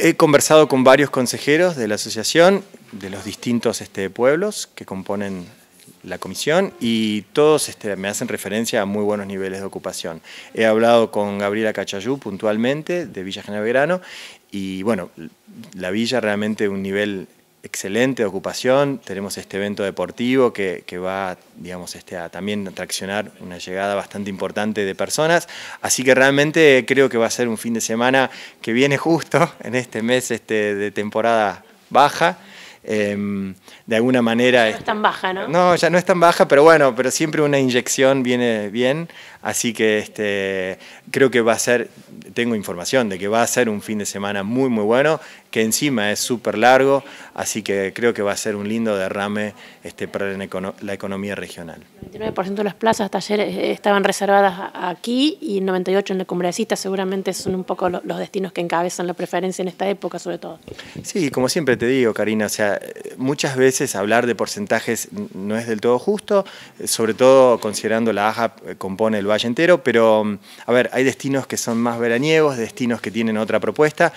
He conversado con varios consejeros de la asociación, de los distintos este, pueblos que componen la comisión y todos este, me hacen referencia a muy buenos niveles de ocupación. He hablado con Gabriela Cachayú puntualmente de Villa General Verano y bueno, la villa realmente un nivel excelente ocupación, tenemos este evento deportivo que, va digamos, este, a también traccionar una llegada bastante importante de personas, así que realmente creo que va a ser un fin de semana que viene justo en este mes este, de temporada baja. Em, de alguna manera... no es tan baja, ¿no? No, ya no es tan baja, pero bueno, pero siempre una inyección viene bien, Así que este, creo que va a ser, tengo información de que va a ser un fin de semana muy, muy bueno, que encima es súper largo, así que creo que va a ser un lindo derrame este, para la, economía regional. El 99% de las plazas talleres, eh, estaban reservadas aquí y el 98% en la cumbrecita, seguramente son un poco los destinos que encabezan la preferencia en esta época sobre todo. Sí, como siempre te digo, Karina, o sea, muchas veces hablar de porcentajes no es del todo justo, eh, sobre todo considerando la AJA eh, compone el pero mm, a ver, hay destinos que son más veraniegos, destinos que tienen otra propuesta.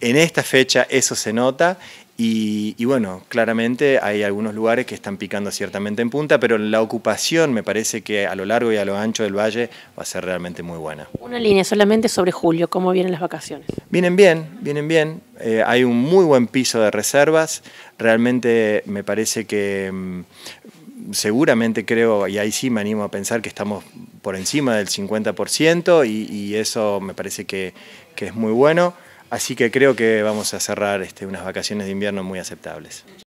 En esta fecha eso se nota y, bueno, claramente hay algunos lugares que están picando ciertamente en punta, pero la ocupación me parece que a lo largo y a lo ancho del valle va a ser realmente muy buena. Una línea solamente sobre julio, ¿cómo vienen las vacaciones? Vienen bien, vienen bien. Eh, hay un muy buen piso de reservas. Realmente me parece que mm, seguramente creo, y ahí sí me animo a pensar que estamos por encima del 50% y, y, eso me parece que, es muy bueno. Así que creo que vamos a cerrar este, unas vacaciones de invierno muy aceptables.